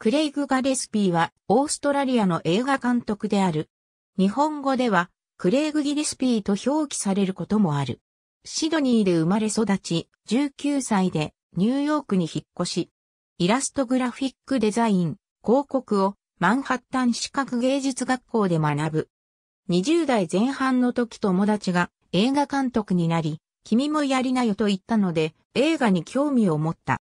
クレイグ・ガレスピーはオーストラリアの映画監督である。日本語ではクレイグ・ギレスピーと表記されることもある。シドニーで生まれ育ち、19歳でニューヨークに引っ越し、イラストグラフィックデザイン、広告をマンハッタン資格芸術学校で学ぶ。20代前半の時友達が映画監督になり、君もやりなよと言ったので映画に興味を持った。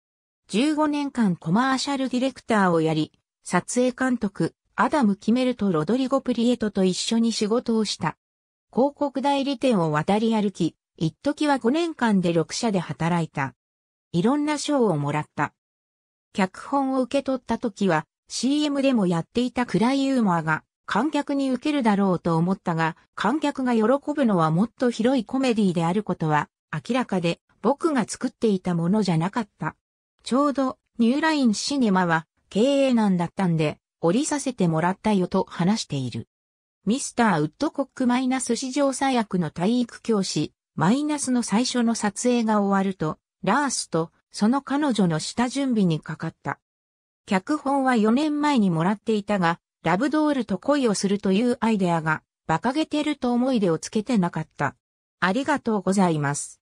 15年間コマーシャルディレクターをやり、撮影監督、アダム・キメルとロドリゴ・プリエトと一緒に仕事をした。広告代理店を渡り歩き、一時は5年間で6社で働いた。いろんな賞をもらった。脚本を受け取った時は CM でもやっていた暗いユーモアが観客に受けるだろうと思ったが、観客が喜ぶのはもっと広いコメディであることは明らかで僕が作っていたものじゃなかった。ちょうどニューラインシネマは経営難だったんで降りさせてもらったよと話している。ミスターウッドコックマイナス史上最悪の体育教師、マイナスの最初の撮影が終わると、ラースとその彼女の下準備にかかった。脚本は4年前にもらっていたが、ラブドールと恋をするというアイデアが、馬鹿げてると思い出をつけてなかった。ありがとうございます。